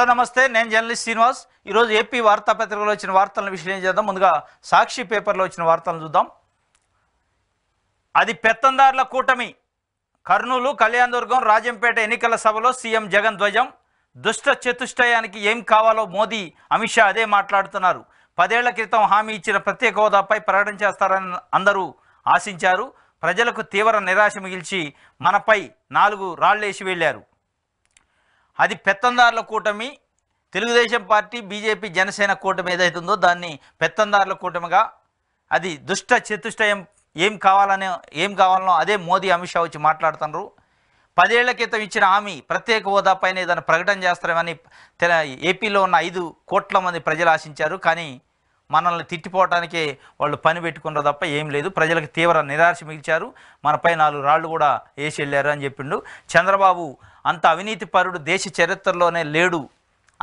hello నమస్తే నేను journalist Srinivas ఈరోజు ఏపీ వార్తాపత్రికలో వచ్చిన వార్తలను విశ్లేషణ చేద్దాం ముందుగా సాక్షి పేపర్లో వచ్చిన వార్తలను చూద్దాం అది పెత్తందారుల కూటమి కర్నూలు కళ్యాణదుర్గం రాజంపేట ఎన్నికల సభలో సీఎం జగన్ ధ్వజం దుష్ట చతుష్టయానికి ఏం కావాలో మోదీ అమిత్ షా అదే మాట్లాడుతున్నారు పదేళ్ల క్రితం హామీ ఇచ్చిన ప్రత్యేక హోదాపై ప్రకటన చేస్తారని అందరూ ఆశించారు ప్రజలకు తీవ్ర నిరాశ మిగిల్చి మనపై నాలుగు రాళ్లేసి వెళ్ళారు అది పెత్తందారుల కూటమి తెలుగుదేశం పార్టీ బీజేపీ జనసేన కూటమి ఏదైతుందో దాన్ని పెత్తందారుల కూటమిగా అది దుష్ట చతుష్టయం ఏం కావాలనే ఏం కావాలనో అదే మోదీ అమిత్ షా వచ్చి మాట్లాడుతున్నారు పదేళ్ల క్రితం ఇచ్చిన హామీ ప్రత్యేక హోదా పైన ఏదైనా ప్రకటన తెల ఏపీలో ఉన్న ఐదు కోట్ల మంది ప్రజలు ఆశించారు కానీ మనల్ని తిట్టిపోవటానికే వాళ్ళు పని పెట్టుకున్నారు తప్ప ఏం లేదు ప్రజలకు తీవ్ర నిరాశ మిగిల్చారు మనపై నాలుగు రాళ్ళు కూడా వేసి వెళ్ళారు అని చెప్పిండు చంద్రబాబు అంత అవినీతి పరుడు దేశ చరిత్రలోనే లేడు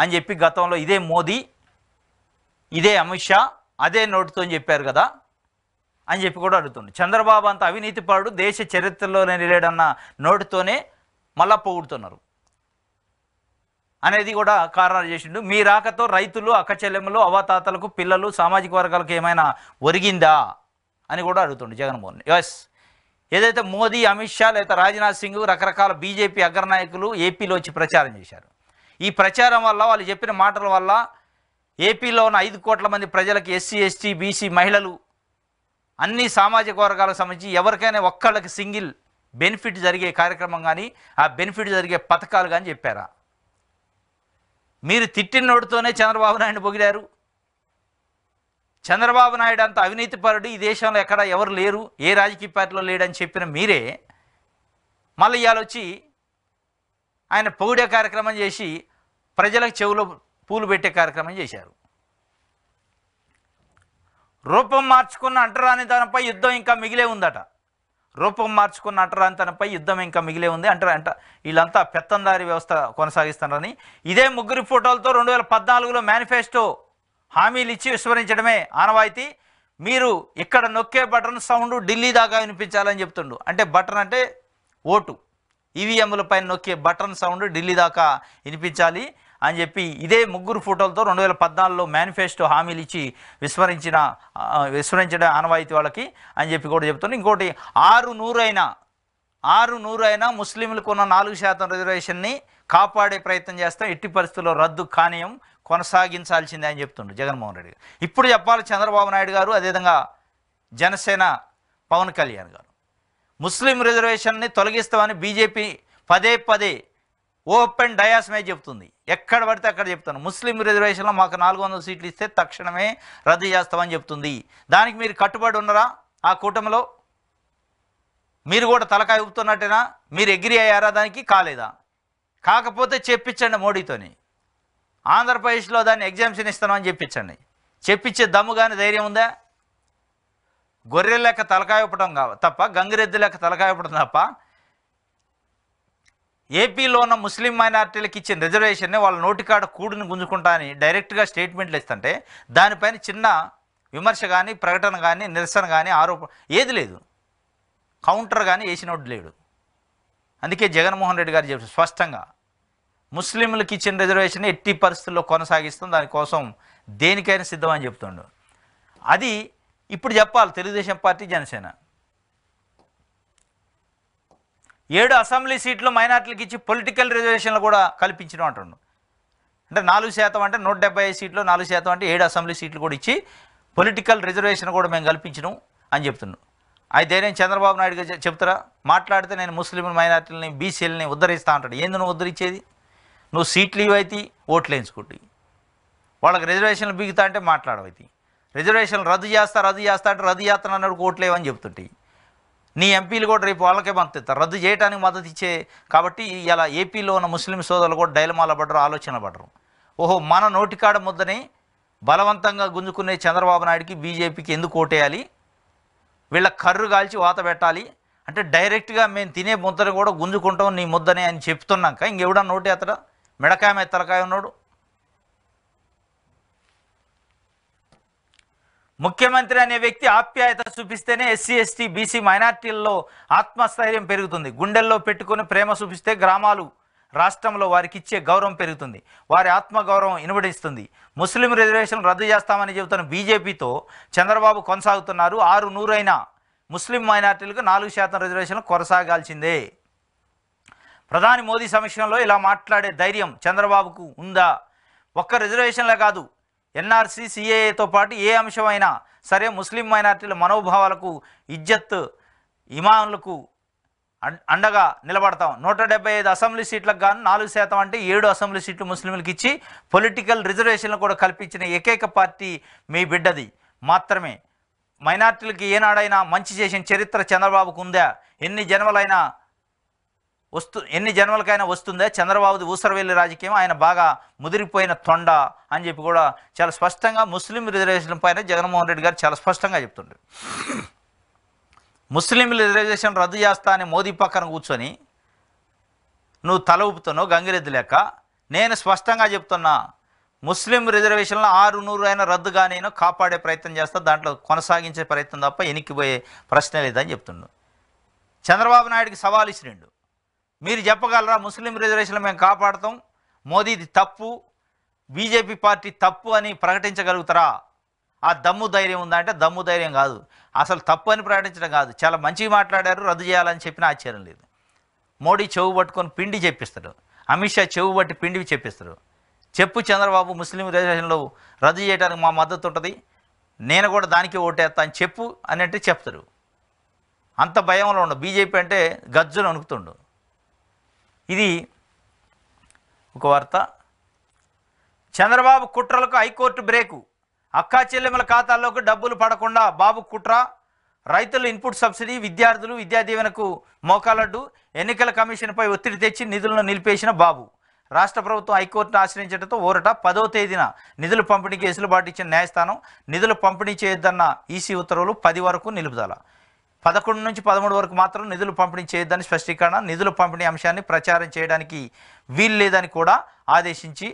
అని చెప్పి గతంలో ఇదే మోదీ ఇదే అమిత్ షా అదే నోటుతో చెప్పారు కదా అని చెప్పి కూడా అడుగుతుంది చంద్రబాబు అంత అవినీతి పరుడు దేశ చరిత్రలోనే లేడన్న నోటుతోనే మళ్ళా పొగుడుతున్నారు అనేది కూడా కారణాలు చేసిండు మీ రాకతో రైతులు అక్కచెల్లెములు అవతాతలకు పిల్లలు సామాజిక వర్గాలకు ఏమైనా ఒరిగిందా అని కూడా అడుగుతుండు జగన్మోహన్ ఎస్ ఏదైతే మోదీ అమిత్ షా లేదా రాజ్నాథ్ సింగ్ రకరకాల బీజేపీ అగ్రనాయకులు ఏపీలో వచ్చి ప్రచారం చేశారు ఈ ప్రచారం వల్ల వాళ్ళు చెప్పిన మాటల వల్ల ఏపీలో ఉన్న ఐదు కోట్ల మంది ప్రజలకు ఎస్సీ ఎస్టీ బీసీ మహిళలు అన్ని సామాజిక వర్గాలకు సంబంధించి ఎవరికైనా ఒక్కళ్ళకి సింగిల్ బెనిఫిట్ జరిగే కార్యక్రమం కానీ ఆ బెనిఫిట్ జరిగే పథకాలు కానీ చెప్పారా మీరు తిట్టినోడితోనే చంద్రబాబు నాయుడు పొగిడారు చంద్రబాబు నాయుడు అంత అవినీతిపరుడు ఈ దేశంలో ఎక్కడ ఎవరు లేరు ఏ రాజకీయ పార్టీలో లేడని చెప్పిన మీరే మళ్ళీ ఇవాళ వచ్చి ఆయన పొగిడే కార్యక్రమం చేసి ప్రజలకు చెవులో పూలు పెట్టే కార్యక్రమం చేశారు రూపం మార్చుకున్న అంటరాని తనపై యుద్ధం ఇంకా మిగిలే ఉందట రూపం మార్చుకున్న అంటరాని తనపై యుద్ధం ఇంకా మిగిలే ఉంది అంటారు అంట వీళ్ళంతా పెత్తందారి వ్యవస్థ కొనసాగిస్తున్నారని ఇదే ముగ్గురి ఫోటోలతో రెండు వేల పద్నాలుగులో మేనిఫెస్టో హామీలు ఇచ్చి విస్మరించడమే ఆనవాయితీ మీరు ఇక్కడ నొక్కే బటన్ సౌండ్ ఢిల్లీ దాకా వినిపించాలని చెప్తుండు అంటే బటన్ అంటే ఓటు ఈవీఎంల పైన నొక్కే బటన్ సౌండ్ ఢిల్లీ దాకా వినిపించాలి అని చెప్పి ఇదే ముగ్గురు ఫోటోలతో రెండు వేల పద్నాలుగులో మేనిఫెస్టో హామీలు ఇచ్చి విస్మరించిన విస్మరించడం ఆనవాయితీ వాళ్ళకి అని చెప్పి కూడా చెప్తుంది ఇంకోటి ఆరు నూరైనా ఆరు నూరైనా ముస్లింలకు ఉన్న నాలుగు శాతం రిజర్వేషన్ని కాపాడే ప్రయత్నం చేస్తాం ఎట్టి పరిస్థితుల్లో రద్దు కానీయం కొనసాగించాల్సిందే అని చెప్తుండ్రు జగన్మోహన్ రెడ్డి గారు ఇప్పుడు చెప్పాలి చంద్రబాబు నాయుడు గారు అదేవిధంగా జనసేన పవన్ కళ్యాణ్ గారు ముస్లిం రిజర్వేషన్ని తొలగిస్తామని బీజేపీ పదే పదే ఓపెన్ డయాస్ చెప్తుంది ఎక్కడ పడితే అక్కడ చెప్తాను ముస్లిం రిజర్వేషన్లో మాకు నాలుగు వందల సీట్లు ఇస్తే తక్షణమే రద్దు చేస్తామని చెప్తుంది దానికి మీరు కట్టుబడి ఉన్నారా ఆ కూటమిలో మీరు కూడా తలకాయ ఊపుతున్నట్టేనా మీరు ఎగ్రీ అయ్యారా దానికి కాలేదా కాకపోతే చెప్పించండి మోడీతోని ఆంధ్రప్రదేశ్లో దాన్ని ఎగ్జామ్షన్ ఇస్తామని చెప్పించండి చెప్పించే దమ్ము కానీ ధైర్యం ఉందా గొర్రెలు లెక్క తలకాయ ఇవ్వటం తప్ప గంగిరెద్దు లెక్క తలకాయ ఇవ్వడం తప్ప ఏపీలో ఉన్న ముస్లిం మైనార్టీలకు ఇచ్చిన రిజర్వేషన్ని వాళ్ళ నోటికాడ కూడిని గుంజుకుంటా అని డైరెక్ట్గా స్టేట్మెంట్లు ఇస్తుంటే దానిపైన చిన్న విమర్శ కానీ ప్రకటన కానీ నిరసన కానీ ఆరోపణ ఏది లేదు కౌంటర్ కానీ వేసినోడు లేడు అందుకే జగన్మోహన్ రెడ్డి గారు చెప్పారు స్పష్టంగా ముస్లింలకు ఇచ్చిన రిజర్వేషన్ ఎట్టి పరిస్థితుల్లో కొనసాగిస్తాం దానికోసం దేనికైనా సిద్ధమని చెప్తుండు అది ఇప్పుడు చెప్పాలి తెలుగుదేశం పార్టీ జనసేన ఏడు అసెంబ్లీ సీట్లు మైనార్టీలకు ఇచ్చి పొలిటికల్ రిజర్వేషన్లు కూడా కల్పించడం అంటుండు అంటే నాలుగు శాతం అంటే నూట డెబ్బై ఐదు సీట్లు నాలుగు శాతం అంటే ఏడు అసెంబ్లీ సీట్లు కూడా ఇచ్చి పొలిటికల్ రిజర్వేషన్ కూడా మేము కల్పించడం అని చెప్తున్నాం అయితే నేను చంద్రబాబు నాయుడు చెప్తారా మాట్లాడితే నేను ముస్లిం మైనార్టీలని బీసీలని ఉద్ధరిస్తా అంటాడు ఏంది నువ్వు ఉద్ధరించేది నువ్వు సీట్లు ఇవైతే ఓట్లు వేయించుకుంటు వాళ్ళకి రిజర్వేషన్లు బిగుతా అంటే మాట్లాడవైతే రిజర్వేషన్లు రద్దు చేస్తా రద్దు చేస్తా అంటే రద్దు చేస్తాను ఓట్లు ఓట్లేవని చెప్తుంటాయి నీ ఎంపీలు కూడా రేపు వాళ్ళకే మద్దతు ఇస్తారు రద్దు చేయడానికి మద్దతు ఇచ్చే కాబట్టి ఇలా ఏపీలో ఉన్న ముస్లిం సోదరులు కూడా డైలమాల పడరు ఆలోచన పడరు ఓహో మన నోటికాడ ముద్దని బలవంతంగా గుంజుకునే చంద్రబాబు నాయుడికి బీజేపీకి ఎందుకు ఓటేయాలి వీళ్ళ కర్రు కాల్చి వాత పెట్టాలి అంటే డైరెక్ట్గా మేము తినే ముద్దను కూడా గుంజుకుంటాం నీ ముద్దని అని చెప్తున్నాక ఇంకెవడన్నా నోటేస్తాడా మెడకాయ మీద తలకాయ ఉన్నాడు ముఖ్యమంత్రి అనే వ్యక్తి ఆప్యాయత చూపిస్తేనే ఎస్సీ ఎస్టీ బీసీ మైనార్టీల్లో ఆత్మస్థైర్యం పెరుగుతుంది గుండెల్లో పెట్టుకుని ప్రేమ చూపిస్తే గ్రామాలు రాష్ట్రంలో వారికి ఇచ్చే గౌరవం పెరుగుతుంది వారి ఆత్మగౌరవం ఇనుబడిస్తుంది ముస్లిం రిజర్వేషన్ రద్దు చేస్తామని చెబుతున్న బీజేపీతో చంద్రబాబు కొనసాగుతున్నారు ఆరు నూరైన ముస్లిం మైనార్టీలకు నాలుగు శాతం రిజర్వేషన్లు కొనసాగాల్సిందే ప్రధాని మోదీ సమక్షంలో ఇలా మాట్లాడే ధైర్యం చంద్రబాబుకు ఉందా ఒక్క రిజర్వేషన్లే కాదు ఎన్ఆర్సీ సిఏఏతో పాటు ఏ అంశమైనా సరే ముస్లిం మైనార్టీల మనోభావాలకు ఇజ్జత్ ఇమాన్లకు అండగా నిలబడతాం నూట డెబ్బై ఐదు అసెంబ్లీ సీట్లకు గాను నాలుగు శాతం అంటే ఏడు అసెంబ్లీ సీట్లు ముస్లింలకు ఇచ్చి పొలిటికల్ రిజర్వేషన్లు కూడా కల్పించిన ఏకైక పార్టీ మీ బిడ్డది మాత్రమే మైనార్టీలకి ఏనాడైనా మంచి చేసిన చరిత్ర చంద్రబాబుకు ఉందా ఎన్ని జన్మలైనా వస్తు ఎన్ని జన్మలకైనా వస్తుందా చంద్రబాబుది ఊసరవెల్లి రాజకీయం ఆయన బాగా ముదిరిపోయిన తొండ అని చెప్పి కూడా చాలా స్పష్టంగా ముస్లిం రిజర్వేషన్ పైన జగన్మోహన్ రెడ్డి గారు చాలా స్పష్టంగా చెప్తుండ్రు ముస్లిం రిజర్వేషన్ రద్దు చేస్తా అని మోదీ పక్కన కూర్చొని నువ్వు తల ఊపుతున్నావు గంగిరెద్దు లేక నేను స్పష్టంగా చెప్తున్నా ముస్లిం రిజర్వేషన్లో ఆరు నూరు అయినా రద్దు కానీ కాపాడే ప్రయత్నం చేస్తా దాంట్లో కొనసాగించే ప్రయత్నం తప్ప ఎనికిపోయే ప్రశ్న లేదని చెప్తుండు చంద్రబాబు నాయుడికి సవాల్ ఇచ్చినండు మీరు చెప్పగలరా ముస్లిం రిజర్వేషన్లు మేము కాపాడతాం మోదీది తప్పు బీజేపీ పార్టీ తప్పు అని ప్రకటించగలుగుతారా ఆ దమ్ము ధైర్యం ఉందా అంటే దమ్ము ధైర్యం కాదు అసలు తప్పు అని ప్రకటించడం కాదు చాలా మంచిగా మాట్లాడారు రద్దు చేయాలని చెప్పిన ఆశ్చర్యం లేదు మోడీ చెవు పట్టుకొని పిండి చెప్పిస్తారు అమిత్ షా చెవు బట్టి పిండి చెప్పిస్తారు చెప్పు చంద్రబాబు ముస్లిం రిజర్వేషన్లు రద్దు చేయడానికి మా మద్దతు ఉంటుంది నేను కూడా దానికే ఓటేస్తా అని చెప్పు అని అంటే చెప్తారు అంత భయంలో ఉండవు బీజేపీ అంటే గజ్జులు అనుకుతుండవు ఇది ఒక వార్త చంద్రబాబు కుట్రలకు హైకోర్టు బ్రేకు అక్కా చెల్లెమ్మల ఖాతాల్లోకి డబ్బులు పడకుండా బాబు కుట్ర రైతులు ఇన్పుట్ సబ్సిడీ విద్యార్థులు విద్యాదీవెనకు మోకాలడ్డు ఎన్నికల కమిషన్పై ఒత్తిడి తెచ్చి నిధులను నిలిపేసిన బాబు రాష్ట్ర ప్రభుత్వం హైకోర్టును ఆశ్రయించడంతో ఓరట పదో తేదీన నిధులు పంపిణీ కేసులు పాటించిన న్యాయస్థానం నిధులు పంపిణీ చేయొద్దన్న ఈసీ ఉత్తర్వులు పది వరకు నిలుపుదల పదకొండు నుంచి పదమూడు వరకు మాత్రం నిధులు పంపిణీ చేయొద్దని స్పష్టీకరణ నిధులు పంపిణీ అంశాన్ని ప్రచారం చేయడానికి వీలు లేదని కూడా ఆదేశించి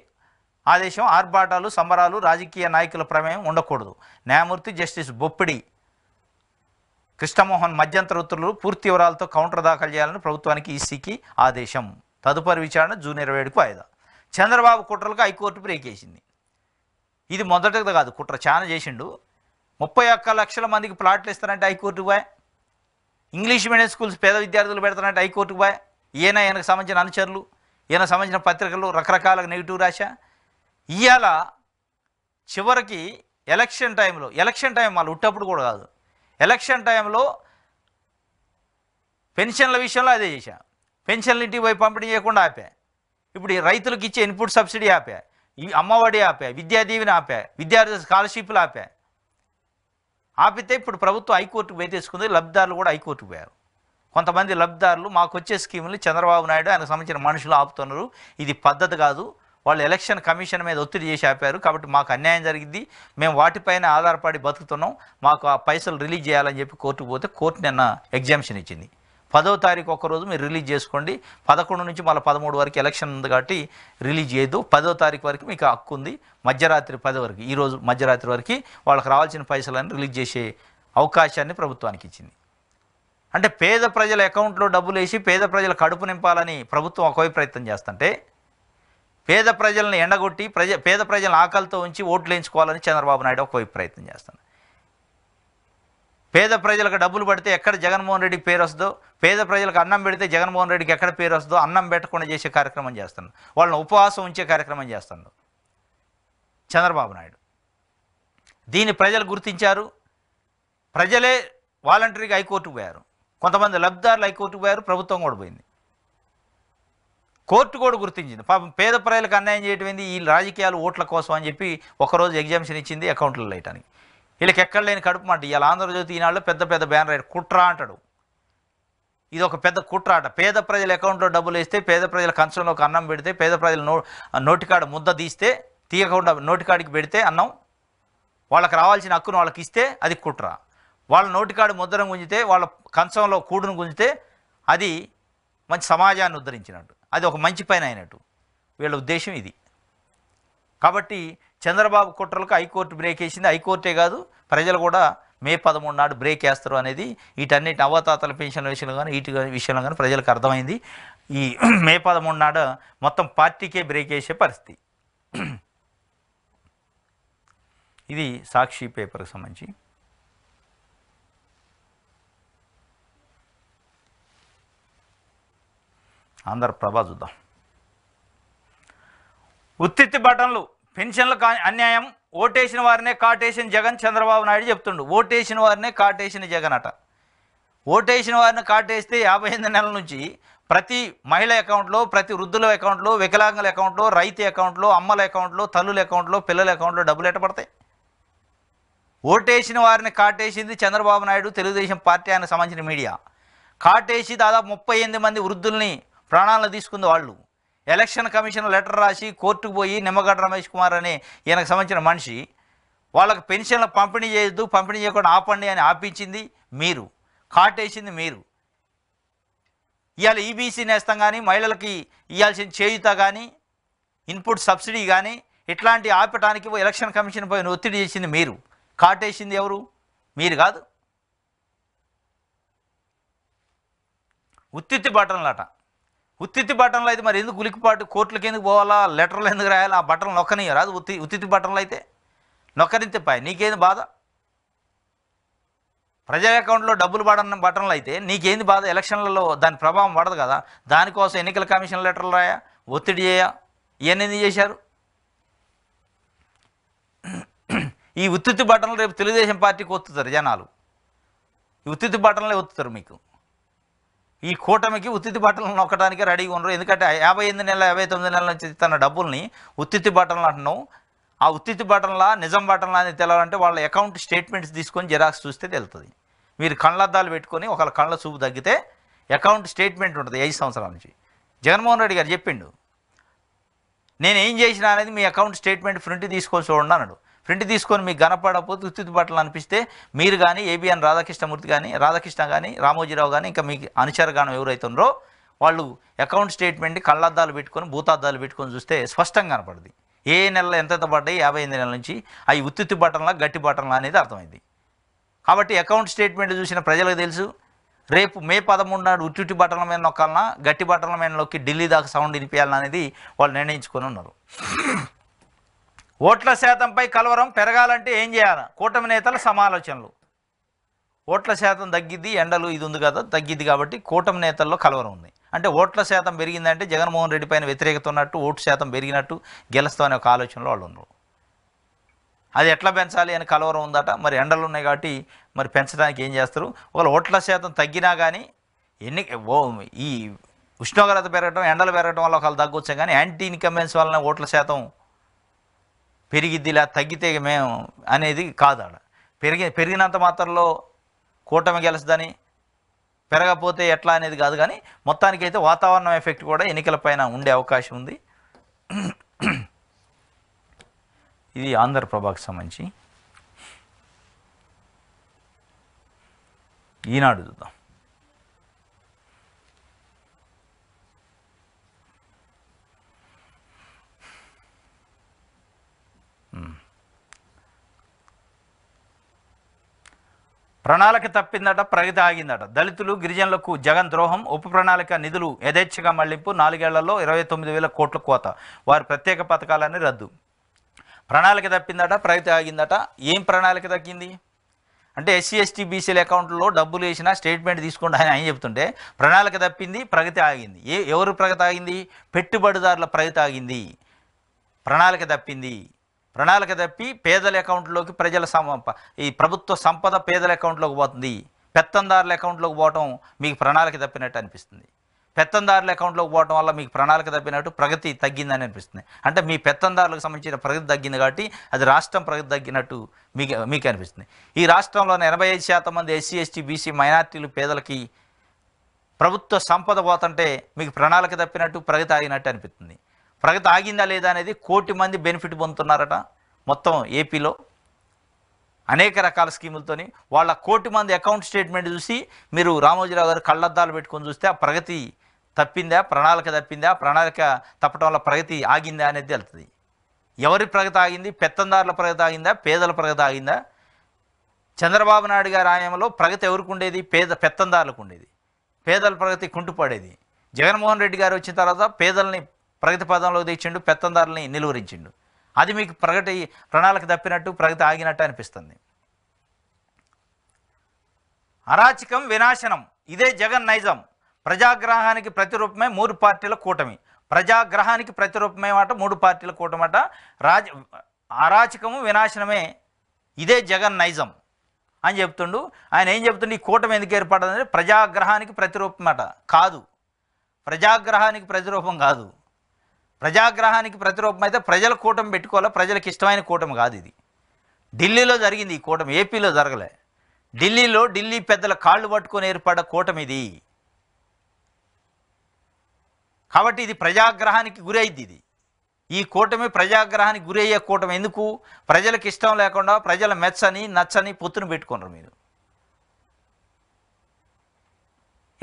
ఆదేశం ఆర్భాటాలు సంబరాలు రాజకీయ నాయకుల ప్రమేయం ఉండకూడదు న్యాయమూర్తి జస్టిస్ బొప్పిడి కృష్ణమోహన్ మధ్యంతర ఉత్తర్వులు పూర్తి వివరాలతో కౌంటర్ దాఖలు చేయాలని ప్రభుత్వానికి ఈసీకి ఆదేశం తదుపరి విచారణ జూన్ ఇరవై ఏడుకు వాయిదా చంద్రబాబు కుట్రలకు హైకోర్టు బ్రేకేసింది ఇది మొదటిది కాదు కుట్ర చాలా చేసిండు ముప్పై ఒక్క లక్షల మందికి ప్లాట్లు ఇస్తారంటే హైకోర్టు బాయ్ ఇంగ్లీష్ మీడియం స్కూల్స్ పేద విద్యార్థులు పెడుతున్నట్టు హైకోర్టుకు పోయా ఈయన ఈయనకు సంబంధించిన అనుచరులు ఈయనకు సంబంధించిన పత్రికలు రకరకాల నెగిటివ్ రాశా ఇవాళ చివరికి ఎలక్షన్ టైంలో ఎలక్షన్ టైం వాళ్ళు ఉట్టప్పుడు కూడా కాదు ఎలక్షన్ టైంలో పెన్షన్ల విషయంలో అదే చేశా పెన్షన్లు ఇంటికి పోయి పంపిణీ చేయకుండా ఆపా ఇప్పుడు రైతులకు ఇచ్చే ఇన్పుట్ సబ్సిడీ ఆపా అమ్మఒడి ఆపా విద్యా దీవెన ఆపా విద్యార్థి స్కాలర్షిప్లు ఆపా ఆపితే ఇప్పుడు ప్రభుత్వం హైకోర్టుకు వేసేసుకుంది లబ్ధిదారులు కూడా హైకోర్టుకు పోయారు కొంతమంది లబ్ధిదారులు మాకు వచ్చే స్కీములు చంద్రబాబు నాయుడు ఆయనకు సంబంధించిన మనుషులు ఆపుతున్నారు ఇది పద్ధతి కాదు వాళ్ళు ఎలక్షన్ కమిషన్ మీద ఒత్తిడి చేసి ఆపారు కాబట్టి మాకు అన్యాయం జరిగింది మేము వాటిపైన ఆధారపడి బతుకుతున్నాం మాకు ఆ పైసలు రిలీజ్ చేయాలని చెప్పి కోర్టుకు పోతే కోర్టు నిన్న ఎగ్జామిషన్ ఇచ్చింది పదో తారీఖు ఒకరోజు మీరు రిలీజ్ చేసుకోండి పదకొండు నుంచి మళ్ళీ పదమూడు వరకు ఎలక్షన్ ఉంది కాబట్టి రిలీజ్ చేయదు పదో తారీఖు వరకు మీకు హక్కు ఉంది మధ్యరాత్రి పది వరకు ఈరోజు మధ్యరాత్రి వరకు వాళ్ళకి రావాల్సిన పైసలను రిలీజ్ చేసే అవకాశాన్ని ప్రభుత్వానికి ఇచ్చింది అంటే పేద ప్రజల అకౌంట్లో డబ్బులు వేసి పేద ప్రజల కడుపు నింపాలని ప్రభుత్వం ఒకవైపు ప్రయత్నం చేస్తుంటే పేద ప్రజలను ఎండగొట్టి ప్రజ పేద ప్రజలను ఆకలితో ఉంచి ఓట్లు వేయించుకోవాలని చంద్రబాబు నాయుడు ఒకవైపు ప్రయత్నం చేస్తాను పేద ప్రజలకు డబ్బులు పడితే ఎక్కడ జగన్మోహన్ రెడ్డికి పేరు వస్తుందో పేద ప్రజలకు అన్నం పెడితే జగన్మోహన్ రెడ్డికి ఎక్కడ పేరు వస్తుందో అన్నం పెట్టకుండా చేసే కార్యక్రమం చేస్తున్నాడు వాళ్ళని ఉపవాసం ఉంచే కార్యక్రమం చేస్తున్నాడు చంద్రబాబు నాయుడు దీన్ని ప్రజలు గుర్తించారు ప్రజలే వాలంటరీగా హైకోర్టుకు పోయారు కొంతమంది లబ్ధిదారులు హైకోర్టుకు పోయారు ప్రభుత్వం కూడా పోయింది కోర్టు కూడా గుర్తించింది పాపం పేద ప్రజలకు అన్యాయం చేయటమైంది ఈ రాజకీయాలు ఓట్ల కోసం అని చెప్పి ఒకరోజు ఎగ్జామ్షన్ ఇచ్చింది అకౌంట్లు వేయటానికి వీళ్ళకి ఎక్కడ లేని కడుపు మంట ఇలా ఆంధ్రజ్యోతి ఈనాళ్ళు పెద్ద పెద్ద బ్యానర్ అయ్యాడు కుట్ర అంటాడు ఇది ఒక పెద్ద కుట్ర ఆట పేద ప్రజల అకౌంట్లో డబ్బులు వేస్తే పేద ప్రజల కంచంలోకి అన్నం పెడితే పేద ప్రజల నో నోటికాడ ముద్ద తీస్తే తీయకుండా నోటికాడికి పెడితే అన్నం వాళ్ళకి రావాల్సిన హక్కును వాళ్ళకి ఇస్తే అది కుట్ర వాళ్ళ నోటికాడు ముద్రను గుంజితే వాళ్ళ కంచంలో కూడును గుంజితే అది మంచి సమాజాన్ని ఉద్ధరించినట్టు అది ఒక మంచి పైన అయినట్టు వీళ్ళ ఉద్దేశం ఇది కాబట్టి చంద్రబాబు కుట్రలకు హైకోర్టు బ్రేక్ వేసింది హైకోర్టే కాదు ప్రజలు కూడా మే పదమూడు నాడు బ్రేక్ వేస్తారు అనేది వీటన్నిటి నవతాతల పెన్షన్ల విషయంలో కానీ వీటి విషయంలో కానీ ప్రజలకు అర్థమైంది ఈ మే పదమూడు నాడు మొత్తం పార్టీకే బ్రేక్ వేసే పరిస్థితి ఇది సాక్షి పేపర్కి సంబంధించి ఆంధ్రప్రభ చూద్దాం ఉత్తి బటన్లు పెన్షన్లకు అన్యాయం ఓటేసిన వారినే కాటేసిన జగన్ చంద్రబాబు నాయుడు చెప్తుండు ఓటేసిన వారినే కాటేసిన జగన్ అట ఓటేసిన వారిని కాటేస్తే యాభై ఎనిమిది నెలల నుంచి ప్రతి మహిళ అకౌంట్లో ప్రతి వృద్ధుల అకౌంట్లో వికలాంగుల అకౌంట్లో రైతు అకౌంట్లో అమ్మల అకౌంట్లో తల్లుల అకౌంట్లో పిల్లల అకౌంట్లో డబ్బులు ఎట్టబడతాయి ఓటేసిన వారిని కాటేసింది చంద్రబాబు నాయుడు తెలుగుదేశం పార్టీ ఆయనకు సంబంధించిన మీడియా కాటేసి దాదాపు ముప్పై మంది వృద్ధుల్ని ప్రాణాలను తీసుకుంది వాళ్ళు ఎలక్షన్ కమిషన్ లెటర్ రాసి కోర్టుకు పోయి నిమ్మగడ్డ రమేష్ కుమార్ అని ఈయనకు సంబంధించిన మనిషి వాళ్ళకు పెన్షన్లు పంపిణీ చేయొద్దు పంపిణీ చేయకుండా ఆపండి అని ఆపించింది మీరు కాటేసింది మీరు ఇవాళ ఈబీసీ e నేస్తం కానీ మహిళలకి ఇవ్వాల్సిన చేయుత కానీ ఇన్పుట్ సబ్సిడీ కానీ ఇట్లాంటి ఆపటానికి ఎలక్షన్ కమిషన్ పైన ఒత్తిడి చేసింది మీరు కాటేసింది ఎవరు మీరు కాదు ఉత్తిత్తి బటన్లట ఉత్తిత్తి బట్టన్లు అయితే మరి ఎందుకు గులికిపాటు కోర్టులకి ఎందుకు పోవాలా లెటర్లు ఎందుకు రాయాలి ఆ బట్టలు నొక్కనియరు అది ఉత్తి ఉత్తిత్తి బట్టన్లు అయితే నొక్కనితే పాయ నీకేంది బాధ ప్రజా అకౌంట్లో డబ్బులు పడన్న బటన్లు అయితే నీకేంది బాధ ఎలక్షన్లలో దాని ప్రభావం పడదు కదా దానికోసం ఎన్నికల కమిషన్ లెటర్లు రాయా ఒత్తిడి చేయా ఇవన్నీ చేశారు ఈ ఉత్తిత్తి బటన్లు రేపు తెలుగుదేశం పార్టీకి ఒత్తుతారు జనాలు ఈ ఉత్తిత్తి బటన్లే ఒత్తుతారు మీకు ఈ కూటమికి ఉత్తితి బట్టలు నొక్కడానికి రెడీగా ఉండరు ఎందుకంటే యాభై ఎనిమిది నెలల యాభై తొమ్మిది నెలల నుంచి తన డబ్బుల్ని ఉత్తితి బట్టలు అంటున్నావు ఆ ఉత్తితి బట్టలా నిజం బట్టలా అని తెలవాలంటే వాళ్ళ అకౌంట్ స్టేట్మెంట్స్ తీసుకొని జిరాక్స్ చూస్తే తెలుస్తుంది మీరు కళ్ళద్దాలు పెట్టుకొని ఒకళ్ళ కళ్ళ చూపు తగ్గితే అకౌంట్ స్టేట్మెంట్ ఉంటుంది ఐదు సంవత్సరాల నుంచి జగన్మోహన్ రెడ్డి గారు చెప్పిండు నేనేం చేసినా అనేది మీ అకౌంట్ స్టేట్మెంట్ ప్రింట్ తీసుకొని చూడండి అన్నాడు ప్రింట్ తీసుకొని మీకు కనపడకపోతే బట్టలు అనిపిస్తే మీరు కానీ ఏబిఎన్ రాధాకృష్ణమూర్తి కానీ రాధాకృష్ణ కానీ రామోజీరావు కానీ ఇంకా మీకు అనుచరగానం ఎవరైతుందో వాళ్ళు అకౌంట్ స్టేట్మెంట్ కళ్ళద్దాలు పెట్టుకొని భూతార్థాలు పెట్టుకొని చూస్తే స్పష్టంగా కనపడుతుంది ఏ నెలలో ఎంత పడ్డాయి యాభై ఎనిమిది నెలల నుంచి అవి ఉత్తిత్తి బటన్లా గట్టి బటన్లా అనేది అర్థమైంది కాబట్టి అకౌంట్ స్టేట్మెంట్ చూసిన ప్రజలకు తెలుసు రేపు మే పదమూడు నాడు ఉట్టిటి బటన్ల మీద నొక్కాలన్నా గట్టి బటన్ల మీద నొక్కి ఢిల్లీ దాకా సౌండ్ అనేది వాళ్ళు నిర్ణయించుకొని ఉన్నారు ఓట్ల శాతంపై కలవరం పెరగాలంటే ఏం చేయాలి కూటమి నేతల సమాలోచనలు ఓట్ల శాతం తగ్గిద్ది ఎండలు ఇది ఉంది కదా తగ్గిద్ది కాబట్టి కూటమి నేతల్లో కలవరం ఉంది అంటే ఓట్ల శాతం పెరిగిందంటే జగన్మోహన్ రెడ్డి పైన వ్యతిరేకత ఉన్నట్టు ఓటు శాతం పెరిగినట్టు గెలుస్తాం అనే ఒక ఆలోచనలో వాళ్ళు ఉన్నారు అది ఎట్లా పెంచాలి అని కలవరం ఉందట మరి ఎండలు ఉన్నాయి కాబట్టి మరి పెంచడానికి ఏం చేస్తారు ఒకవేళ ఓట్ల శాతం తగ్గినా కానీ ఎన్ని ఈ ఉష్ణోగ్రత పెరగడం ఎండలు పెరగడం వల్ల ఒకళ్ళు తగ్గొచ్చాం కానీ యాంటీ ఇన్కంబెన్స్ వలన ఓట్ల శాతం పెరిగిద్ది ఇలా తగ్గితే మేము అనేది కాదు అక్కడ పెరిగి పెరిగినంత మాత్రంలో కూటమి గెలుస్తుందని పెరగపోతే ఎట్లా అనేది కాదు కానీ మొత్తానికి అయితే వాతావరణం ఎఫెక్ట్ కూడా పైన ఉండే అవకాశం ఉంది ఇది ఆంధ్రప్రభకు సంబంధించి ఈనాడు చూద్దాం ప్రణాళిక తప్పిందట ప్రగతి ఆగిందట దళితులు గిరిజనులకు జగన్ ద్రోహం ఉప ప్రణాళిక నిధులు యథేచ్ఛగా మళ్లింపు నాలుగేళ్లలో ఇరవై తొమ్మిది వేల కోట్ల కోత వారి ప్రత్యేక పథకాలని రద్దు ప్రణాళిక తప్పిందట ప్రగతి ఆగిందట ఏం ప్రణాళిక తగ్గింది అంటే ఎస్సీ ఎస్టీ బీసీల అకౌంట్లో డబ్బులు వేసినా స్టేట్మెంట్ తీసుకోండి ఆయన ఆయన చెప్తుంటే ప్రణాళిక తప్పింది ప్రగతి ఆగింది ఏ ఎవరు ప్రగతి ఆగింది పెట్టుబడిదారుల ప్రగతి ఆగింది ప్రణాళిక తప్పింది ప్రణాళిక తప్పి పేదల అకౌంట్లోకి ప్రజల ఈ ప్రభుత్వ సంపద పేదల అకౌంట్లోకి పోతుంది పెత్తందారుల అకౌంట్లోకి పోవటం మీకు ప్రణాళిక తప్పినట్టు అనిపిస్తుంది పెత్తందారుల అకౌంట్లోకి పోవడం వల్ల మీకు ప్రణాళిక తప్పినట్టు ప్రగతి తగ్గిందని అనిపిస్తుంది అంటే మీ పెత్తందారులకు సంబంధించిన ప్రగతి తగ్గింది కాబట్టి అది రాష్ట్రం ప్రగతి తగ్గినట్టు మీకు మీకు అనిపిస్తుంది ఈ రాష్ట్రంలోని ఎనభై ఐదు శాతం మంది ఎస్సీ ఎస్టీ బీసీ మైనార్టీలు పేదలకి ప్రభుత్వ సంపద పోతుంటే మీకు ప్రణాళిక తప్పినట్టు ప్రగతి ఆగినట్టు అనిపిస్తుంది ప్రగతి ఆగిందా లేదా అనేది కోటి మంది బెనిఫిట్ పొందుతున్నారట మొత్తం ఏపీలో అనేక రకాల స్కీములతోని వాళ్ళ కోటి మంది అకౌంట్ స్టేట్మెంట్ చూసి మీరు రామోజీరావు గారు కళ్ళద్దాలు పెట్టుకొని చూస్తే ఆ ప్రగతి తప్పిందా ప్రణాళిక తప్పిందా ప్రణాళిక తప్పడం వల్ల ప్రగతి ఆగిందా అనేది తెలుస్తుంది ఎవరి ప్రగతి ఆగింది పెత్తందారుల ప్రగతి ఆగిందా పేదల ప్రగతి ఆగిందా చంద్రబాబు నాయుడు గారి ఆయంలో ప్రగతి ఎవరికి ఉండేది పేద పెత్తందారులకు ఉండేది పేదల ప్రగతి కుంటుపడేది జగన్మోహన్ రెడ్డి గారు వచ్చిన తర్వాత పేదల్ని ప్రగతి పదంలో తెచ్చిండు పెత్తందారుల్ని నిలువరించిండు అది మీకు ప్రగతి ప్రణాళిక తప్పినట్టు ప్రగతి ఆగినట్టు అనిపిస్తుంది అరాచకం వినాశనం ఇదే జగన్ నైజం ప్రజాగ్రహానికి ప్రతిరూపమే మూడు పార్టీల కూటమి ప్రజాగ్రహానికి ప్రతిరూపమే మాట మూడు పార్టీల కూటమట రాజ అరాచకము వినాశనమే ఇదే జగన్ నైజం అని చెప్తుండు ఆయన ఏం చెప్తుండే ఈ కూటమి ఎందుకు ఏర్పడదంటే ప్రజాగ్రహానికి ప్రతిరూపం అట కాదు ప్రజాగ్రహానికి ప్రతిరూపం కాదు ప్రజాగ్రహానికి ప్రతిరూపం అయితే ప్రజల కూటమి పెట్టుకోవాలి ప్రజలకు ఇష్టమైన కూటమి కాదు ఇది ఢిల్లీలో జరిగింది ఈ కూటమి ఏపీలో జరగలే ఢిల్లీలో ఢిల్లీ పెద్దల కాళ్ళు పట్టుకొని ఏర్పడ్డ కూటమి ఇది కాబట్టి ఇది ప్రజాగ్రహానికి గురైద్ది ఇది ఈ కూటమి ప్రజాగ్రహానికి గురయ్యే కూటమి ఎందుకు ప్రజలకు ఇష్టం లేకుండా ప్రజల మెచ్చని నచ్చని పొత్తును పెట్టుకున్నారు మీరు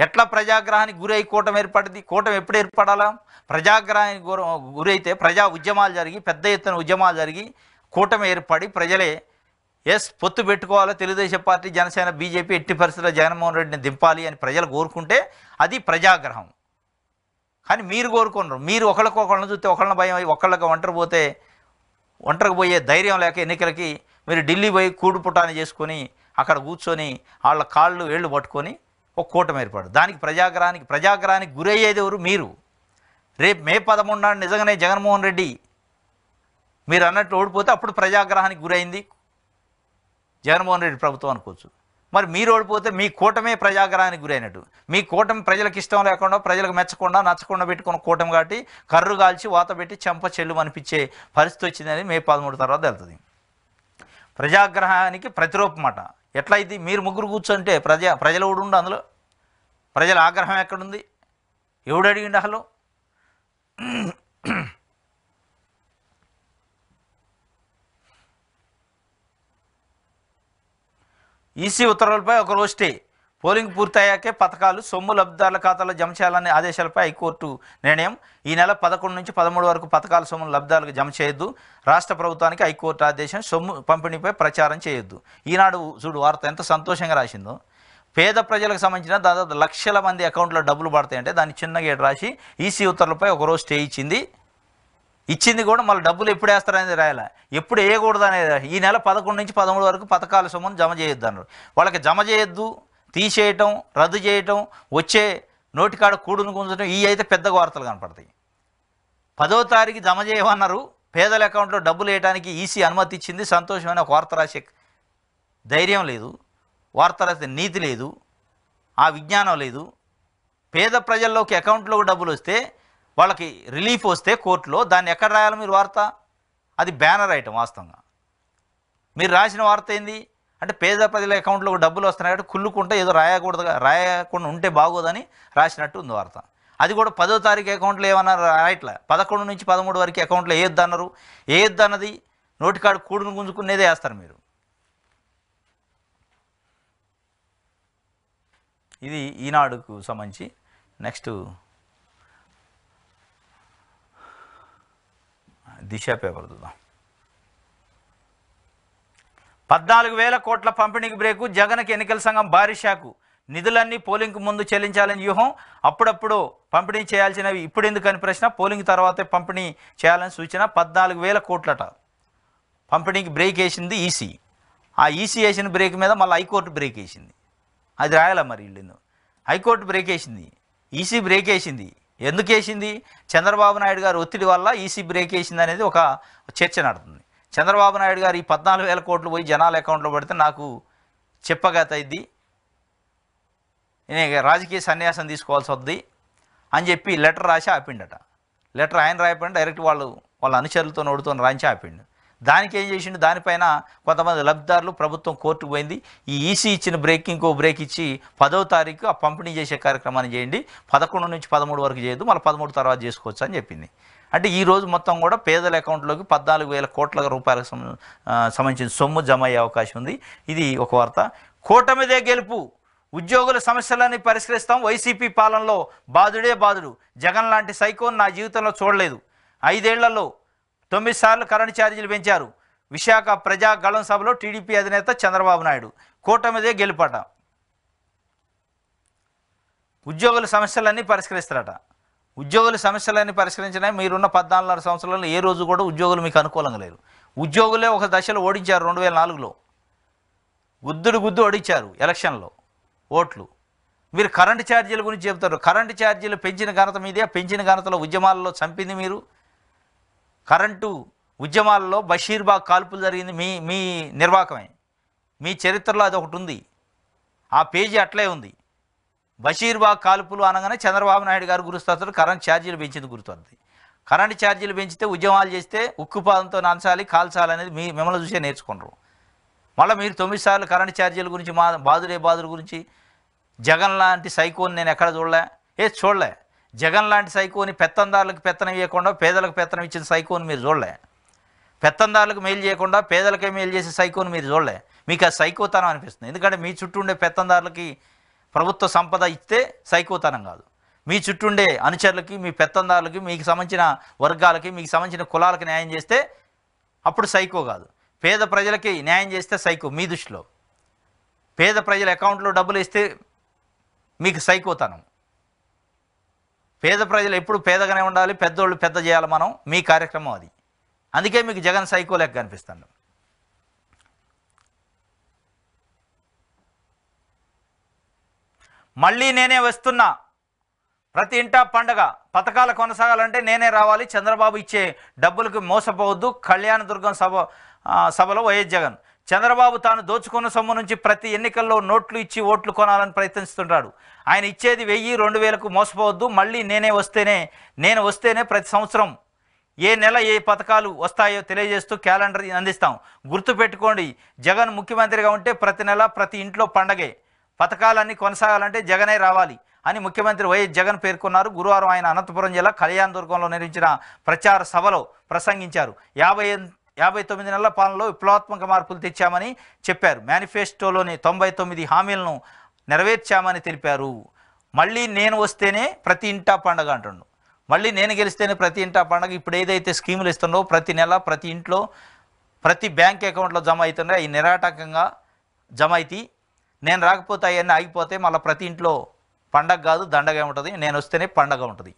ఎట్లా ప్రజాగ్రహానికి గురై కూటమి ఏర్పడింది కూటమి ఎప్పుడు ఏర్పడాలా ప్రజాగ్రహానికి గురైతే ప్రజా ఉద్యమాలు జరిగి పెద్ద ఎత్తున ఉద్యమాలు జరిగి కూటమి ఏర్పడి ప్రజలే ఎస్ పొత్తు పెట్టుకోవాలో తెలుగుదేశం పార్టీ జనసేన బీజేపీ ఎట్టి పరిస్థితుల్లో జగన్మోహన్ రెడ్డిని దింపాలి అని ప్రజలు కోరుకుంటే అది ప్రజాగ్రహం కానీ మీరు కోరుకున్నారు మీరు ఒకళ్ళని చూస్తే ఒకళ్ళని భయం అయ్యి ఒకళ్ళకి ఒంటరి పోతే ఒంటరికి పోయే ధైర్యం లేక ఎన్నికలకి మీరు ఢిల్లీ పోయి కూడుపుటాన్ని చేసుకొని అక్కడ కూర్చొని వాళ్ళ కాళ్ళు వేళ్ళు పట్టుకొని ఒక కూటమి ఏర్పాటు దానికి ప్రజాగ్రహానికి ప్రజాగ్రహానికి గురయ్యేది ఎవరు మీరు రేపు మే పదమూడు నాడు నిజంగానే జగన్మోహన్ రెడ్డి మీరు అన్నట్టు ఓడిపోతే అప్పుడు ప్రజాగ్రహానికి గురైంది జగన్మోహన్ రెడ్డి ప్రభుత్వం అనుకోవచ్చు మరి మీరు ఓడిపోతే మీ కూటమే ప్రజాగ్రహానికి గురైనట్టు మీ కూటమి ప్రజలకు ఇష్టం లేకుండా ప్రజలకు మెచ్చకుండా నచ్చకుండా పెట్టుకున్న కూటమి కాబట్టి కర్రు కాల్చి వాత పెట్టి చెంప చెల్లు అనిపించే పరిస్థితి వచ్చిందని మే పదమూడు తర్వాత వెళ్తుంది ప్రజాగ్రహానికి ప్రతిరూపమాట ఎట్లయితే మీరు ముగ్గురు కూర్చుంటే ప్రజ ప్రజలు ఉండు అందులో ప్రజల ఆగ్రహం ఎక్కడుంది ఎవడు అడిగిండు అసలు ఈసీ ఉత్తర్వులపై ఒక రోజు పోలింగ్ పూర్తయ్యాకే పథకాలు సొమ్ము లబ్ధిదారుల ఖాతాలో జమ చేయాలనే ఆదేశాలపై హైకోర్టు నిర్ణయం ఈ నెల పదకొండు నుంచి పదమూడు వరకు పథకాల సొమ్ము లబ్ధాలకు జమ చేయొద్దు రాష్ట్ర ప్రభుత్వానికి హైకోర్టు ఆదేశం సొమ్ము పంపిణీపై ప్రచారం చేయొద్దు ఈనాడు చూడు వార్త ఎంత సంతోషంగా రాసిందో పేద ప్రజలకు సంబంధించిన దాదాపు లక్షల మంది అకౌంట్లో డబ్బులు పడతాయంటే దాన్ని చిన్నగా రాసి ఈసీ ఉత్తర్వులపై ఒకరోజు స్టే ఇచ్చింది ఇచ్చింది కూడా మళ్ళీ డబ్బులు ఎప్పుడు వేస్తారనేది రాయాల ఎప్పుడు వేయకూడదు అనేది ఈ నెల పదకొండు నుంచి పదమూడు వరకు పథకాల సొమ్మును జమ చేయొద్దు అన్నారు వాళ్ళకి జమ చేయొద్దు తీసేయటం రద్దు చేయటం వచ్చే నోటికాడ కూడును గుంజడం ఈ అయితే పెద్ద వార్తలు కనపడతాయి పదో తారీఖు జమ చేయమన్నారు పేదల అకౌంట్లో డబ్బులు వేయడానికి ఈసీ అనుమతి ఇచ్చింది సంతోషమైన వార్త రాసే ధైర్యం లేదు వార్త రాసే నీతి లేదు ఆ విజ్ఞానం లేదు పేద ప్రజల్లోకి అకౌంట్లోకి డబ్బులు వస్తే వాళ్ళకి రిలీఫ్ వస్తే కోర్టులో దాన్ని ఎక్కడ రాయాలి మీరు వార్త అది బ్యానర్ ఐటమ్ వాస్తవంగా మీరు రాసిన వార్త ఏంది అంటే పేద ప్రజల అకౌంట్లో డబ్బులు వస్తున్నాయి కాబట్టి కుళ్ళుకుంటే ఏదో రాయకూడదు రాయకుండా ఉంటే బాగోదని రాసినట్టు ఉంది వార్త అది కూడా పదో తారీఖు అకౌంట్లో ఏమన్నారు రాయట్లే పదకొండు నుంచి పదమూడు వరకు అకౌంట్లో ఏద్దన్నారు ఏద్దన్నది కార్డు కూడును గుంజుకునేదే వేస్తారు మీరు ఇది ఈనాడుకు సంబంధించి నెక్స్ట్ దిశ పేపర్ చూద్దాం పద్నాలుగు వేల కోట్ల పంపిణీకి బ్రేకు జగన్కి ఎన్నికల సంఘం భారీ షాకు నిధులన్నీ పోలింగ్కు ముందు చెల్లించాలని వ్యూహం అప్పుడప్పుడు పంపిణీ చేయాల్సినవి ఇప్పుడు ఎందుకని ప్రశ్న పోలింగ్ తర్వాతే పంపిణీ చేయాలని సూచన పద్నాలుగు వేల కోట్లట పంపిణీకి బ్రేక్ వేసింది ఈసీ ఆ ఈసీ వేసిన బ్రేక్ మీద మళ్ళీ హైకోర్టు బ్రేక్ వేసింది అది రాయాల మరి ఇల్లు హైకోర్టు బ్రేక్ వేసింది ఈసీ బ్రేక్ వేసింది ఎందుకు వేసింది చంద్రబాబు నాయుడు గారు ఒత్తిడి వల్ల ఈసీ బ్రేక్ వేసింది అనేది ఒక చర్చ నడుతుంది చంద్రబాబు నాయుడు గారు ఈ పద్నాలుగు వేల కోట్లు పోయి జనాల అకౌంట్లో పడితే నాకు చెప్పగతయిద్ది నేను రాజకీయ సన్యాసం తీసుకోవాల్సి వద్ది అని చెప్పి లెటర్ రాసి ఆపిండట లెటర్ ఆయన రాయపడి డైరెక్ట్ వాళ్ళు వాళ్ళ అనుచరులతో నోడుతో రాయించి ఆపిండు దానికి ఏం చేసిండు దానిపైన కొంతమంది లబ్ధిదారులు ప్రభుత్వం కోర్టుకు పోయింది ఈ ఈసీ ఇచ్చిన బ్రేక్ ఇంకో బ్రేక్ ఇచ్చి పదో తారీఖు ఆ పంపిణీ చేసే కార్యక్రమాన్ని చేయండి పదకొండు నుంచి పదమూడు వరకు చేయదు మళ్ళీ పదమూడు తర్వాత చేసుకోవచ్చు అని చెప్పింది అంటే ఈరోజు మొత్తం కూడా పేదల అకౌంట్లోకి పద్నాలుగు వేల కోట్ల రూపాయలకు సంబంధించిన సొమ్ము జమ అయ్యే అవకాశం ఉంది ఇది ఒక వార్త కూటమిదే గెలుపు ఉద్యోగుల సమస్యలన్నీ పరిష్కరిస్తాం వైసీపీ పాలనలో బాధుడే బాధుడు జగన్ లాంటి సైకోన్ నా జీవితంలో చూడలేదు ఐదేళ్లలో తొమ్మిది సార్లు కరెంటు ఛార్జీలు పెంచారు విశాఖ ప్రజా గళం సభలో టీడీపీ అధినేత చంద్రబాబు నాయుడు కూటమిదే గెలుపట ఉద్యోగుల సమస్యలన్నీ పరిష్కరిస్తారట ఉద్యోగుల సమస్యలన్నీ పరిష్కరించినాయి మీరున్న పద్నాలుగున్నర సంవత్సరాలు ఏ రోజు కూడా ఉద్యోగులు మీకు అనుకూలంగా లేరు ఉద్యోగులే ఒక దశలో ఓడించారు రెండు వేల నాలుగులో గుద్దుడు గుద్దు ఓడించారు ఎలక్షన్లో ఓట్లు మీరు కరెంటు ఛార్జీల గురించి చెప్తారు కరెంటు ఛార్జీలు పెంచిన ఘనత మీదే పెంచిన ఘనతలో ఉద్యమాలలో చంపింది మీరు కరెంటు ఉద్యమాలలో బషీర్బాగ్ కాల్పులు జరిగింది మీ మీ నిర్వాహకమే మీ చరిత్రలో అది ఒకటి ఉంది ఆ పేజీ అట్లే ఉంది బషీర్బాగ్ కాల్పులు అనగానే చంద్రబాబు నాయుడు గారు గురుస్తారు కరెంట్ ఛార్జీలు పెంచింది గుర్తుంది కరెంట్ ఛార్జీలు పెంచితే ఉద్యమాలు చేస్తే ఉక్కుపాదంతో నంచాలి కాల్చాలి అనేది మీ మిమ్మల్ని చూసే నేర్చుకుంటారు మళ్ళీ మీరు తొమ్మిది సార్లు కరెంట్ ఛార్జీల గురించి మా బాదురే బాదుల గురించి జగన్ లాంటి సైకోని నేను ఎక్కడ చూడలే ఏ చూడలే జగన్ లాంటి సైకోని పెత్తందారులకు పెత్తనం ఇవ్వకుండా పేదలకు పెత్తనం ఇచ్చిన సైకోని మీరు చూడలే పెత్తందారులకు మేలు చేయకుండా పేదలకే మేలు చేసే సైకోని మీరు చూడలే మీకు ఆ సైకోతనం అనిపిస్తుంది ఎందుకంటే మీ చుట్టూ ఉండే పెత్తందారులకి ప్రభుత్వ సంపద ఇస్తే సైకోతనం కాదు మీ చుట్టూండే అనుచరులకి మీ పెత్తందారులకి మీకు సంబంధించిన వర్గాలకి మీకు సంబంధించిన కులాలకి న్యాయం చేస్తే అప్పుడు సైకో కాదు పేద ప్రజలకి న్యాయం చేస్తే సైకో మీ దృష్టిలో పేద ప్రజల అకౌంట్లో డబ్బులు ఇస్తే మీకు సైకోతనం పేద ప్రజలు ఎప్పుడు పేదగానే ఉండాలి పెద్దోళ్ళు పెద్ద చేయాలి మనం మీ కార్యక్రమం అది అందుకే మీకు జగన్ సైకో లెక్క కనిపిస్తాడు మళ్ళీ నేనే వస్తున్నా ప్రతి ఇంటా పండగ పథకాలు కొనసాగాలంటే నేనే రావాలి చంద్రబాబు ఇచ్చే డబ్బులకు మోసపోవద్దు కళ్యాణదుర్గం సభ సభలో వైఎస్ జగన్ చంద్రబాబు తాను దోచుకున్న సొమ్ము నుంచి ప్రతి ఎన్నికల్లో నోట్లు ఇచ్చి ఓట్లు కొనాలని ప్రయత్నిస్తుంటాడు ఆయన ఇచ్చేది వెయ్యి రెండు వేలకు మోసపోవద్దు మళ్ళీ నేనే వస్తేనే నేను వస్తేనే ప్రతి సంవత్సరం ఏ నెల ఏ పథకాలు వస్తాయో తెలియజేస్తూ క్యాలెండర్ అందిస్తాం గుర్తుపెట్టుకోండి జగన్ ముఖ్యమంత్రిగా ఉంటే ప్రతి నెల ప్రతి ఇంట్లో పండగే పథకాలన్నీ కొనసాగాలంటే జగనే రావాలి అని ముఖ్యమంత్రి వైఎస్ జగన్ పేర్కొన్నారు గురువారం ఆయన అనంతపురం జిల్లా కళ్యాణ దుర్గంలో నిర్మించిన ప్రచార సభలో ప్రసంగించారు యాభై యాభై తొమ్మిది నెలల పాలనలో విప్లవాత్మక మార్పులు తెచ్చామని చెప్పారు మేనిఫెస్టోలోని తొంభై తొమ్మిది హామీలను నెరవేర్చామని తెలిపారు మళ్ళీ నేను వస్తేనే ప్రతి ఇంటా పండగ అంటుండు మళ్ళీ నేను గెలిస్తేనే ప్రతి ఇంటా పండగ ఇప్పుడు ఏదైతే స్కీములు ఇస్తుందో ప్రతి నెల ప్రతి ఇంట్లో ప్రతి బ్యాంక్ అకౌంట్లో జమ అవుతుండే అవి నిరాటకంగా జమ అయితే నేను రాకపోతే అవన్నీ ఆగిపోతే మళ్ళీ ప్రతి ఇంట్లో పండగ కాదు దండగా ఉంటుంది నేను వస్తేనే పండగ ఉంటుంది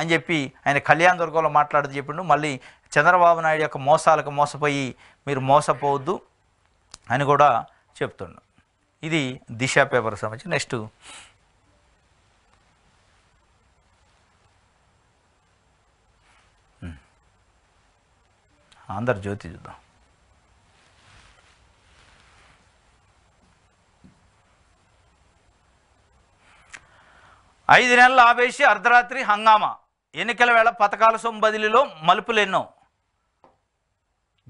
అని చెప్పి ఆయన కళ్యాణ దుర్గంలో మాట్లాడుతూ చెప్పిండు మళ్ళీ చంద్రబాబు నాయుడు యొక్క మోసాలకు మోసపోయి మీరు మోసపోవద్దు అని కూడా చెప్తుండు ఇది దిశ పేపర్ సంబంధించి నెక్స్ట్ ఆంధ్రజ్యోతి చూద్దాం ఐదు నెలలు ఆపేసి అర్ధరాత్రి హంగామా ఎన్నికల వేళ పథకాల సొమ్ము బదిలీలో మలుపులెన్నో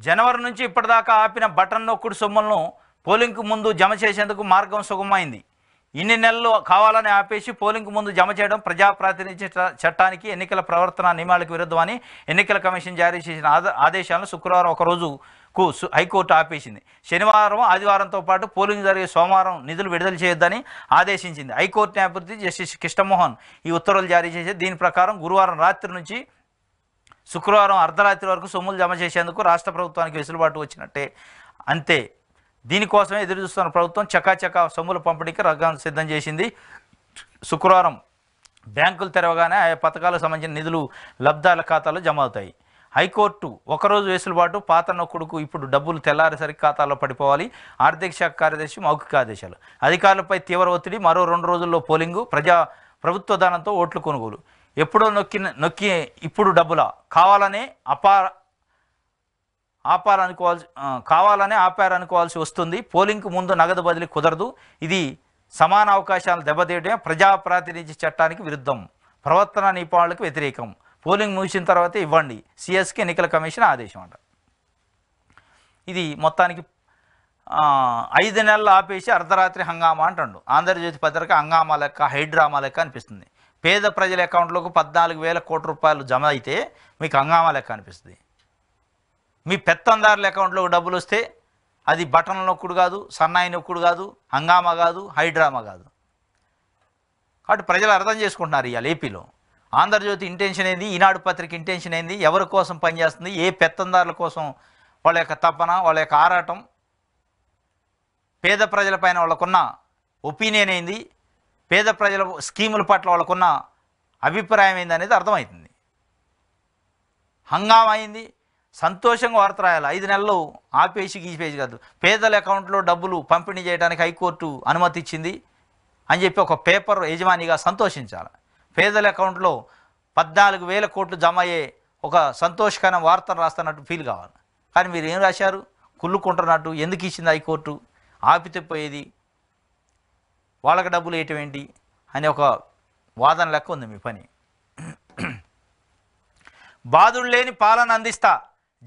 జనవరి నుంచి ఇప్పటిదాకా ఆపిన బటన్ నొక్కుడు సొమ్ములను పోలింగ్కు ముందు జమ చేసేందుకు మార్గం సుగమైంది ఇన్ని నెలలు కావాలని ఆపేసి పోలింగ్ ముందు జమ చేయడం ప్రజాప్రాతినిధ్య చట్టానికి ఎన్నికల ప్రవర్తన నియమాలకు విరుద్ధమని ఎన్నికల కమిషన్ జారీ చేసిన ఆదేశాలను శుక్రవారం ఒకరోజు కు హైకోర్టు ఆపేసింది శనివారం ఆదివారంతో పాటు పోలింగ్ జరిగే సోమవారం నిధులు విడుదల చేయొద్దని ఆదేశించింది హైకోర్టు న్యాయమూర్తి జస్టిస్ కృష్ణమోహన్ ఈ ఉత్తర్వులు జారీ చేసి దీని ప్రకారం గురువారం రాత్రి నుంచి శుక్రవారం అర్ధరాత్రి వరకు సొమ్ములు జమ చేసేందుకు రాష్ట్ర ప్రభుత్వానికి వెసులుబాటు వచ్చినట్టే అంతే దీనికోసమే ఎదురు చూస్తున్న ప్రభుత్వం చకాచకా సొమ్ముల పంపిణీకి రగ్గాను సిద్ధం చేసింది శుక్రవారం బ్యాంకులు తెరవగానే ఆయా పథకాలకు సంబంధించిన నిధులు లబ్ధాల ఖాతాలో జమ అవుతాయి హైకోర్టు ఒకరోజు వేసులుబాటు పాత నొక్కుడుకు ఇప్పుడు డబ్బులు తెల్లారేసరికి ఖాతాలో పడిపోవాలి ఆర్థిక శాఖ కార్యదర్శి మౌఖిక ఆదేశాలు అధికారులపై తీవ్ర ఒత్తిడి మరో రెండు రోజుల్లో పోలింగు ప్రజా ప్రభుత్వ దానంతో ఓట్లు కొనుగోలు ఎప్పుడో నొక్కి నొక్కి ఇప్పుడు డబ్బులా కావాలనే అపార ఆపాలనుకోవాల్సి కావాలనే ఆపారనుకోవాల్సి వస్తుంది పోలింగ్కు ముందు నగదు బదిలీ కుదరదు ఇది సమాన అవకాశాలు దెబ్బతీయడమే ప్రజాప్రాతినిధ్య చట్టానికి విరుద్ధం ప్రవర్తన నిపాణులకు వ్యతిరేకం పోలింగ్ ముగిసిన తర్వాత ఇవ్వండి సిఎస్కే ఎన్నికల కమిషన్ ఆదేశం అంట ఇది మొత్తానికి ఐదు నెలలు ఆపేసి అర్ధరాత్రి హంగామా అంటుండు ఆంధ్రజ్యోతి పత్రిక హంగామా లెక్క హైడ్రామా లెక్క అనిపిస్తుంది పేద ప్రజల అకౌంట్లోకి పద్నాలుగు వేల కోట్ల రూపాయలు జమ అయితే మీకు హంగామా లెక్క అనిపిస్తుంది మీ పెత్తందారుల అకౌంట్లో డబ్బులు వస్తే అది బటన్ నొక్కుడు కాదు సన్నాయి నొక్కుడు కాదు హంగామా కాదు హైడ్రామా కాదు కాబట్టి ప్రజలు అర్థం చేసుకుంటున్నారు ఇవాళ ఏపీలో ఆంధ్రజ్యోతి ఇంటెన్షన్ ఏంది ఈనాడు పత్రిక ఇంటెన్షన్ ఏంది ఎవరి కోసం పనిచేస్తుంది ఏ పెత్తందారుల కోసం వాళ్ళ యొక్క తపన వాళ్ళ యొక్క ఆరాటం పేద ప్రజల పైన వాళ్ళకున్న ఒపీనియన్ ఏంది పేద ప్రజల స్కీముల పట్ల వాళ్ళకున్న అభిప్రాయం ఏంది అనేది అర్థమవుతుంది హంగామా అయింది సంతోషంగా వార్త రాయాలి ఐదు నెలలు ఆపేసి గీపేసి కాదు పేదల అకౌంట్లో డబ్బులు పంపిణీ చేయడానికి హైకోర్టు అనుమతి ఇచ్చింది అని చెప్పి ఒక పేపర్ యజమానిగా సంతోషించాలి పేదల అకౌంట్లో పద్నాలుగు వేల కోట్లు జమ అయ్యే ఒక సంతోషకరమైన వార్తను రాస్తున్నట్టు ఫీల్ కావాలి కానీ మీరు ఏం రాశారు కుళ్ళుకుంటున్నట్టు ఎందుకు ఇచ్చింది హైకోర్టు ఆపితే పోయేది వాళ్ళకి డబ్బులు వేయటం ఏంటి అనే ఒక వాదన లెక్క ఉంది మీ పని బాధుడు లేని పాలన అందిస్తా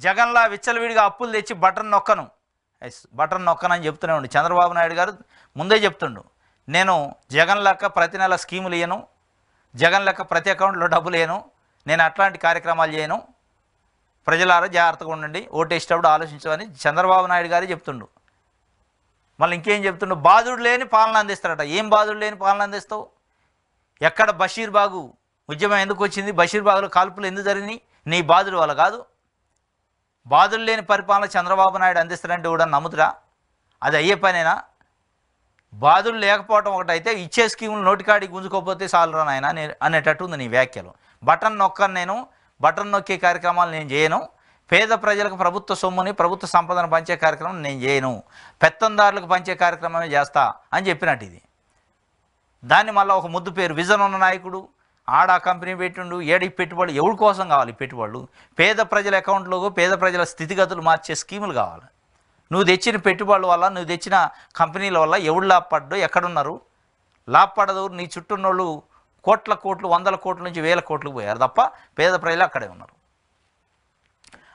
జగన్లా విచ్చలవిడిగా అప్పులు తెచ్చి బటన్ నొక్కను బటన్ నొక్కనని చెప్తూనే ఉండు చంద్రబాబు నాయుడు గారు ముందే చెప్తుండు నేను జగన్ లెక్క ప్రతి నెల స్కీములు ఇయ్యను జగన్ లెక్క ప్రతి అకౌంట్లో డబ్బు లేను నేను అట్లాంటి కార్యక్రమాలు చేయను ప్రజలారా జాగ్రత్తగా ఉండండి ఓటేసేటప్పుడు ఆలోచించమని చంద్రబాబు నాయుడు గారే చెప్తుండు మళ్ళీ ఇంకేం చెప్తుండు బాధుడు లేని పాలన అందిస్తారట ఏం బాధుడు లేని పాలన అందిస్తావు ఎక్కడ బషీర్ బాగు ఉద్యమం ఎందుకు వచ్చింది బషీర్ బాగులో కాల్పులు ఎందుకు జరిగినాయి నీ బాధుడు వల్ల కాదు బాధుడు లేని పరిపాలన చంద్రబాబు నాయుడు అందిస్తారంటే కూడా నమ్ముతురా అది అయ్యే పనేనా బాధలు లేకపోవడం ఒకటైతే ఇచ్చే స్కీములు నోటికాడికి గుంజుకోకపోతే చాలు నాయన అనేటట్టు ఉంది నీ వ్యాఖ్యలు బటన్ నొక్కను నేను బటన్ నొక్కే కార్యక్రమాలు నేను చేయను పేద ప్రజలకు ప్రభుత్వ సొమ్ముని ప్రభుత్వ సంపదను పంచే కార్యక్రమం నేను చేయను పెత్తందారులకు పంచే కార్యక్రమమే చేస్తా అని చెప్పినట్టు ఇది దాన్ని మళ్ళీ ఒక ముద్దు పేరు విజన్ ఉన్న నాయకుడు ఆడ కంపెనీ పెట్టిండు ఏడి పెట్టుబడులు ఎవరి కోసం కావాలి పెట్టుబడులు పేద ప్రజల అకౌంట్లోకి పేద ప్రజల స్థితిగతులు మార్చే స్కీములు కావాలి నువ్వు తెచ్చిన పెట్టుబడుల వల్ల నువ్వు తెచ్చిన కంపెనీల వల్ల ఎవడు లాభపడ్డో ఎక్కడున్నారు లాభపడదు నీ వాళ్ళు కోట్ల కోట్లు వందల కోట్ల నుంచి వేల కోట్లు పోయారు తప్ప పేద ప్రజలు అక్కడే ఉన్నారు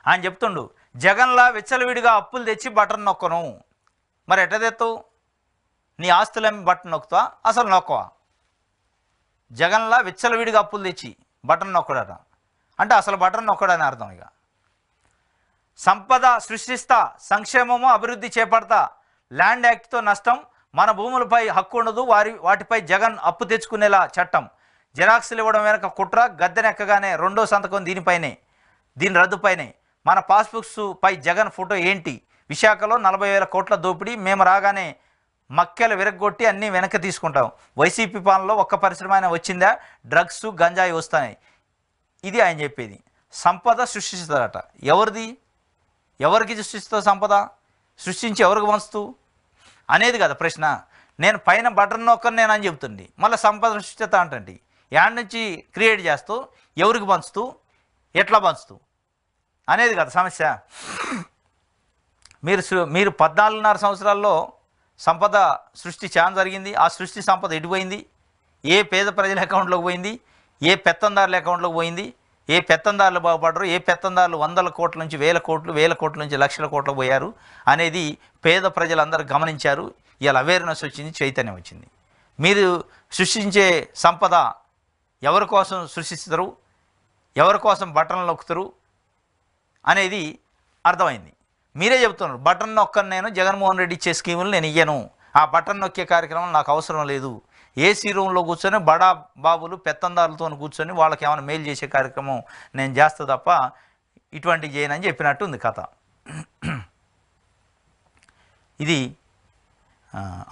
ఆయన చెప్తుండు జగన్లా విచ్చలవిడిగా అప్పులు తెచ్చి బటన్ నొక్కను మరి ఎట్ట తెత్తావు నీ ఆస్తులేమి బటన్ నొక్కుతా అసలు నొక్కవా జగన్లా విచ్చలవిడిగా అప్పులు తెచ్చి బటన్ నొక్కడట అంటే అసలు బటన్ నొక్కడని అర్థం ఇక సంపద సృష్టిస్తా సంక్షేమము అభివృద్ధి చేపడతా ల్యాండ్ యాక్ట్తో నష్టం మన భూములపై హక్కు ఉండదు వారి వాటిపై జగన్ అప్పు తెచ్చుకునేలా చట్టం జిరాక్స్లు ఇవ్వడం వెనక కుట్ర గద్దెనెక్కగానే రెండో సంతకం దీనిపైనే దీని రద్దుపైనే మన పాస్బుక్స్ పై జగన్ ఫోటో ఏంటి విశాఖలో నలభై వేల కోట్ల దోపిడీ మేము రాగానే మక్కెలు విరగొట్టి అన్నీ వెనక్కి తీసుకుంటాం వైసీపీ పాలనలో ఒక్క పరిశ్రమ అయినా వచ్చిందా డ్రగ్స్ గంజాయి వస్తాయి ఇది ఆయన చెప్పేది సంపద సృష్టిస్తారట ఎవరిది ఎవరికి సృష్టిస్తావు సంపద సృష్టించి ఎవరికి పంచుతూ అనేది కదా ప్రశ్న నేను పైన బటన్ నొక్కను నేను అని చెబుతుంది మళ్ళీ సంపద సృష్టిత అంటండి యాడ్ నుంచి క్రియేట్ చేస్తూ ఎవరికి పంచుతూ ఎట్లా పంచుతూ అనేది కదా సమస్య మీరు మీరు పద్నాలుగున్నర సంవత్సరాల్లో సంపద సృష్టి చాలా జరిగింది ఆ సృష్టి సంపద ఎటుపోయింది ఏ పేద ప్రజల అకౌంట్లోకి పోయింది ఏ పెత్తందారుల అకౌంట్లోకి పోయింది ఏ పెత్తందారులు బాగుపడరు ఏ పెత్తందారులు వందల కోట్ల నుంచి వేల కోట్లు వేల కోట్ల నుంచి లక్షల కోట్లు పోయారు అనేది పేద ప్రజలందరూ గమనించారు ఇలా అవేర్నెస్ వచ్చింది చైతన్యం వచ్చింది మీరు సృష్టించే సంపద ఎవరి కోసం సృష్టిస్తారు ఎవరి కోసం బట్టలు నొక్కుతారు అనేది అర్థమైంది మీరే చెబుతున్నారు బటన్ నొక్కను నేను జగన్మోహన్ రెడ్డి ఇచ్చే స్కీములు నేను ఇయ్యను ఆ బటన్ నొక్కే కార్యక్రమం నాకు అవసరం లేదు ఏసీ రూమ్లో కూర్చొని బడా బాబులు పెత్తందారులతో కూర్చొని వాళ్ళకి ఏమైనా మేలు చేసే కార్యక్రమం నేను చేస్తా తప్ప ఇటువంటివి చేయనని చెప్పినట్టు ఉంది కథ ఇది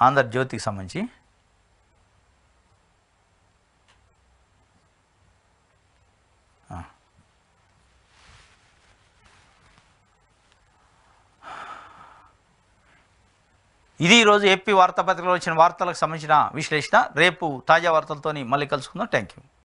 ఆంధ్రజ్యోతికి సంబంధించి ఇది ఈరోజు ఏపీ వార్తాపత్రికలో వచ్చిన వార్తలకు సంబంధించిన విశ్లేషణ రేపు తాజా వార్తలతోని మళ్ళీ కలుసుకుందాం థ్యాంక్ యూ